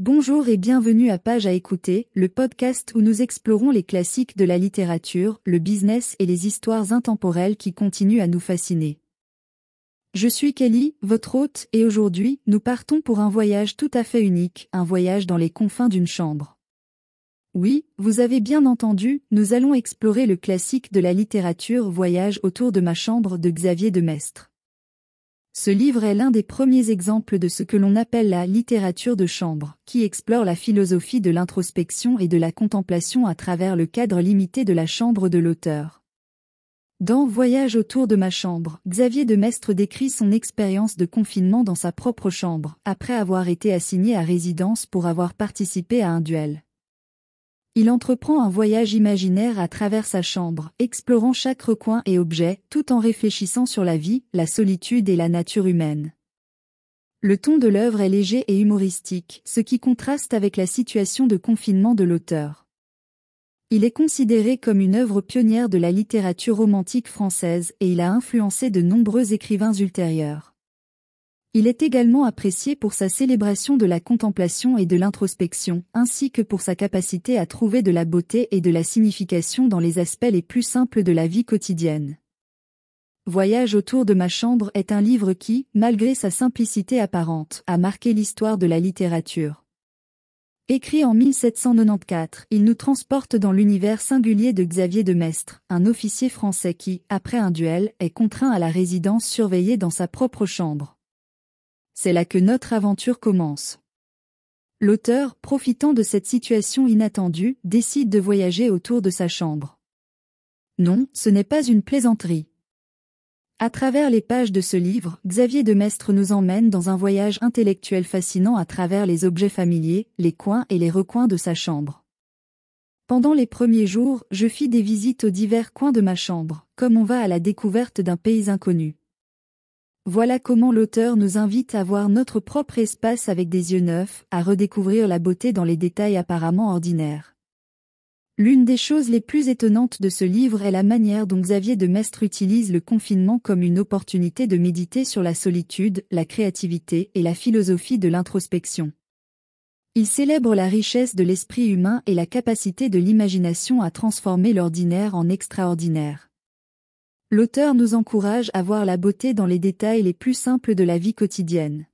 Bonjour et bienvenue à Page à écouter, le podcast où nous explorons les classiques de la littérature, le business et les histoires intemporelles qui continuent à nous fasciner. Je suis Kelly, votre hôte, et aujourd'hui, nous partons pour un voyage tout à fait unique, un voyage dans les confins d'une chambre. Oui, vous avez bien entendu, nous allons explorer le classique de la littérature Voyage autour de ma chambre de Xavier de ce livre est l'un des premiers exemples de ce que l'on appelle la littérature de chambre, qui explore la philosophie de l'introspection et de la contemplation à travers le cadre limité de la chambre de l'auteur. Dans Voyage autour de ma chambre, Xavier de Mestre décrit son expérience de confinement dans sa propre chambre, après avoir été assigné à résidence pour avoir participé à un duel. Il entreprend un voyage imaginaire à travers sa chambre, explorant chaque recoin et objet, tout en réfléchissant sur la vie, la solitude et la nature humaine. Le ton de l'œuvre est léger et humoristique, ce qui contraste avec la situation de confinement de l'auteur. Il est considéré comme une œuvre pionnière de la littérature romantique française et il a influencé de nombreux écrivains ultérieurs. Il est également apprécié pour sa célébration de la contemplation et de l'introspection, ainsi que pour sa capacité à trouver de la beauté et de la signification dans les aspects les plus simples de la vie quotidienne. Voyage autour de ma chambre est un livre qui, malgré sa simplicité apparente, a marqué l'histoire de la littérature. Écrit en 1794, il nous transporte dans l'univers singulier de Xavier de Mestre, un officier français qui, après un duel, est contraint à la résidence surveillée dans sa propre chambre c'est là que notre aventure commence. L'auteur, profitant de cette situation inattendue, décide de voyager autour de sa chambre. Non, ce n'est pas une plaisanterie. À travers les pages de ce livre, Xavier de nous emmène dans un voyage intellectuel fascinant à travers les objets familiers, les coins et les recoins de sa chambre. Pendant les premiers jours, je fis des visites aux divers coins de ma chambre, comme on va à la découverte d'un pays inconnu. Voilà comment l'auteur nous invite à voir notre propre espace avec des yeux neufs, à redécouvrir la beauté dans les détails apparemment ordinaires. L'une des choses les plus étonnantes de ce livre est la manière dont Xavier de Mestre utilise le confinement comme une opportunité de méditer sur la solitude, la créativité et la philosophie de l'introspection. Il célèbre la richesse de l'esprit humain et la capacité de l'imagination à transformer l'ordinaire en extraordinaire. L'auteur nous encourage à voir la beauté dans les détails les plus simples de la vie quotidienne.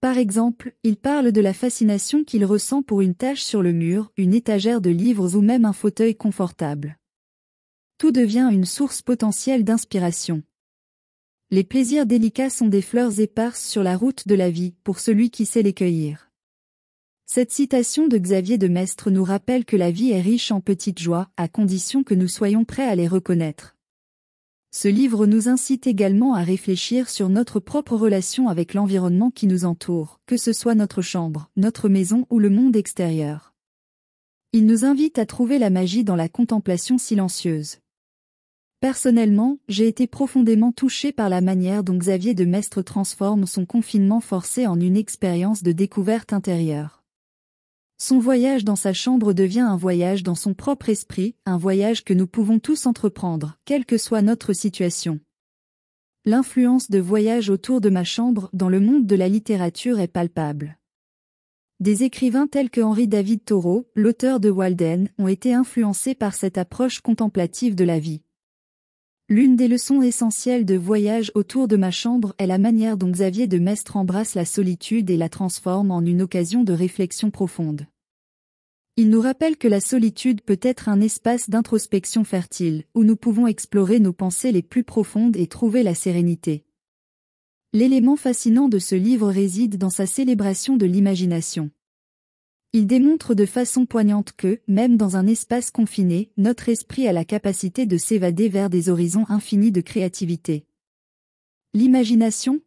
Par exemple, il parle de la fascination qu'il ressent pour une tâche sur le mur, une étagère de livres ou même un fauteuil confortable. Tout devient une source potentielle d'inspiration. Les plaisirs délicats sont des fleurs éparses sur la route de la vie pour celui qui sait les cueillir. Cette citation de Xavier de Maistre nous rappelle que la vie est riche en petites joies à condition que nous soyons prêts à les reconnaître. Ce livre nous incite également à réfléchir sur notre propre relation avec l'environnement qui nous entoure, que ce soit notre chambre, notre maison ou le monde extérieur. Il nous invite à trouver la magie dans la contemplation silencieuse. Personnellement, j'ai été profondément touché par la manière dont Xavier de Mestre transforme son confinement forcé en une expérience de découverte intérieure. Son voyage dans sa chambre devient un voyage dans son propre esprit, un voyage que nous pouvons tous entreprendre, quelle que soit notre situation. L'influence de voyage autour de ma chambre dans le monde de la littérature est palpable. Des écrivains tels que Henri David Thoreau, l'auteur de Walden, ont été influencés par cette approche contemplative de la vie. L'une des leçons essentielles de Voyage autour de ma chambre est la manière dont Xavier de Mestre embrasse la solitude et la transforme en une occasion de réflexion profonde. Il nous rappelle que la solitude peut être un espace d'introspection fertile, où nous pouvons explorer nos pensées les plus profondes et trouver la sérénité. L'élément fascinant de ce livre réside dans sa célébration de l'imagination. Il démontre de façon poignante que, même dans un espace confiné, notre esprit a la capacité de s'évader vers des horizons infinis de créativité. L'imagination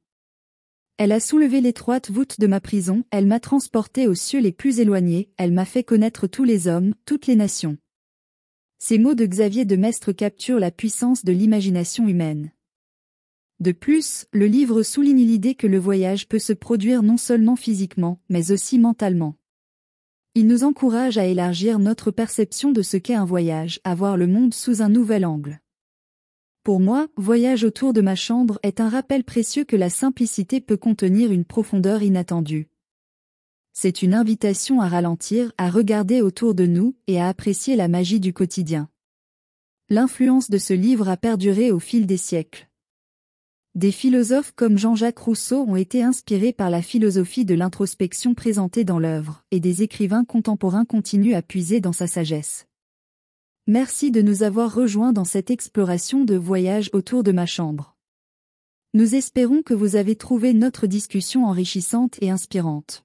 Elle a soulevé l'étroite voûte de ma prison, elle m'a transporté aux cieux les plus éloignés, elle m'a fait connaître tous les hommes, toutes les nations. Ces mots de Xavier de Mestre capturent la puissance de l'imagination humaine. De plus, le livre souligne l'idée que le voyage peut se produire non seulement physiquement, mais aussi mentalement. Il nous encourage à élargir notre perception de ce qu'est un voyage, à voir le monde sous un nouvel angle. Pour moi, Voyage autour de ma chambre est un rappel précieux que la simplicité peut contenir une profondeur inattendue. C'est une invitation à ralentir, à regarder autour de nous et à apprécier la magie du quotidien. L'influence de ce livre a perduré au fil des siècles. Des philosophes comme Jean-Jacques Rousseau ont été inspirés par la philosophie de l'introspection présentée dans l'œuvre, et des écrivains contemporains continuent à puiser dans sa sagesse. Merci de nous avoir rejoints dans cette exploration de voyage autour de ma chambre. Nous espérons que vous avez trouvé notre discussion enrichissante et inspirante.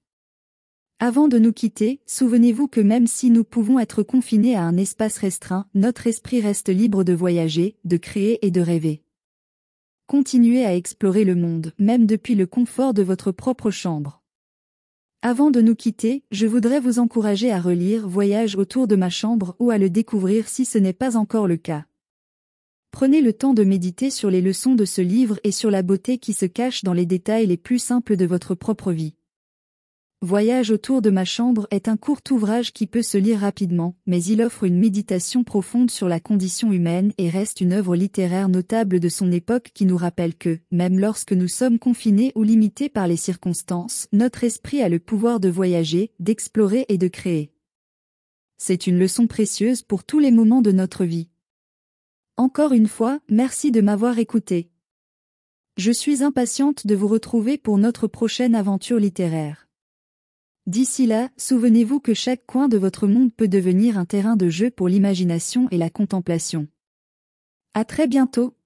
Avant de nous quitter, souvenez-vous que même si nous pouvons être confinés à un espace restreint, notre esprit reste libre de voyager, de créer et de rêver. Continuez à explorer le monde, même depuis le confort de votre propre chambre. Avant de nous quitter, je voudrais vous encourager à relire Voyage autour de ma chambre ou à le découvrir si ce n'est pas encore le cas. Prenez le temps de méditer sur les leçons de ce livre et sur la beauté qui se cache dans les détails les plus simples de votre propre vie. Voyage autour de ma chambre est un court ouvrage qui peut se lire rapidement, mais il offre une méditation profonde sur la condition humaine et reste une œuvre littéraire notable de son époque qui nous rappelle que, même lorsque nous sommes confinés ou limités par les circonstances, notre esprit a le pouvoir de voyager, d'explorer et de créer. C'est une leçon précieuse pour tous les moments de notre vie. Encore une fois, merci de m'avoir écouté. Je suis impatiente de vous retrouver pour notre prochaine aventure littéraire. D'ici là, souvenez-vous que chaque coin de votre monde peut devenir un terrain de jeu pour l'imagination et la contemplation. À très bientôt